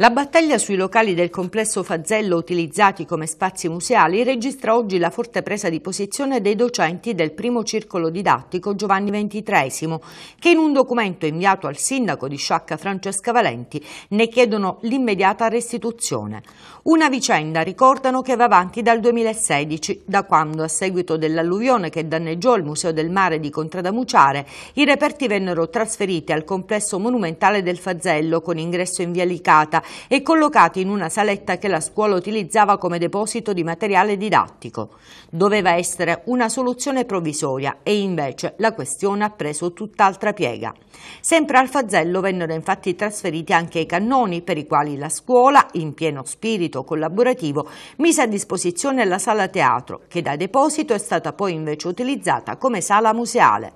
La battaglia sui locali del complesso Fazzello utilizzati come spazi museali registra oggi la forte presa di posizione dei docenti del primo circolo didattico Giovanni XXIII, che in un documento inviato al sindaco di Sciacca Francesca Valenti ne chiedono l'immediata restituzione. Una vicenda, ricordano, che va avanti dal 2016, da quando, a seguito dell'alluvione che danneggiò il Museo del Mare di Contrada Muciare, i reperti vennero trasferiti al complesso monumentale del Fazzello con ingresso in via Licata e collocati in una saletta che la scuola utilizzava come deposito di materiale didattico. Doveva essere una soluzione provvisoria e invece la questione ha preso tutt'altra piega. Sempre al Fazzello vennero infatti trasferiti anche i cannoni per i quali la scuola, in pieno spirito collaborativo, mise a disposizione la sala teatro che da deposito è stata poi invece utilizzata come sala museale.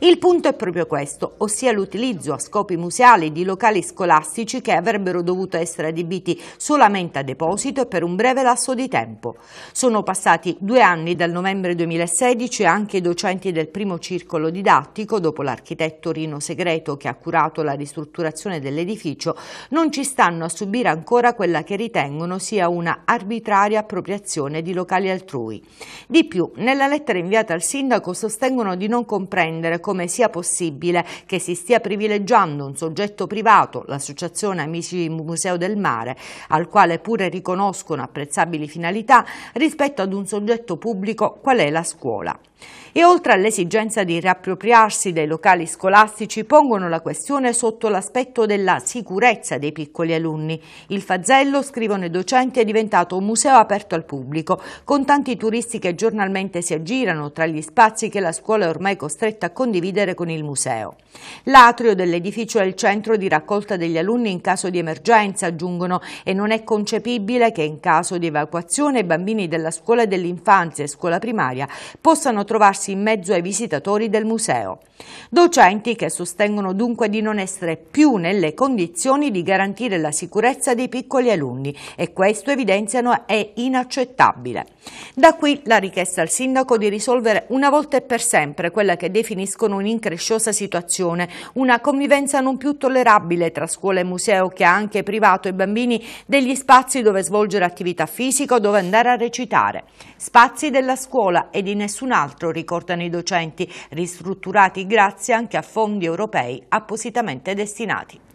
Il punto è proprio questo, ossia l'utilizzo a scopi museali di locali scolastici che avrebbero dovuto essere adibiti solamente a deposito e per un breve lasso di tempo. Sono passati due anni dal novembre 2016 e anche i docenti del primo circolo didattico, dopo l'architetto Rino Segreto che ha curato la ristrutturazione dell'edificio, non ci stanno a subire ancora quella che ritengono sia una arbitraria appropriazione di locali altrui. Di più, nella lettera inviata al sindaco sostengono di non comprendere comprendere come sia possibile che si stia privilegiando un soggetto privato, l'associazione Amici Museo del Mare, al quale pure riconoscono apprezzabili finalità, rispetto ad un soggetto pubblico qual è la scuola. E oltre all'esigenza di riappropriarsi dei locali scolastici, pongono la questione sotto l'aspetto della sicurezza dei piccoli alunni. Il Fazzello, scrivono i docenti, è diventato un museo aperto al pubblico, con tanti turisti che giornalmente si aggirano tra gli spazi che la scuola è ormai costretta progetto a condividere con il museo. L'atrio dell'edificio è il centro di raccolta degli alunni in caso di emergenza, aggiungono, e non è concepibile che in caso di evacuazione i bambini della scuola dell'infanzia e scuola primaria possano trovarsi in mezzo ai visitatori del museo. Docenti che sostengono dunque di non essere più nelle condizioni di garantire la sicurezza dei piccoli alunni e questo evidenziano è inaccettabile. Da qui la richiesta al sindaco di risolvere una volta e per sempre quella che definisce definiscono un'incresciosa situazione. Una convivenza non più tollerabile tra scuola e museo che ha anche privato i bambini degli spazi dove svolgere attività fisica o dove andare a recitare. Spazi della scuola e di nessun altro, ricordano i docenti, ristrutturati grazie anche a fondi europei appositamente destinati.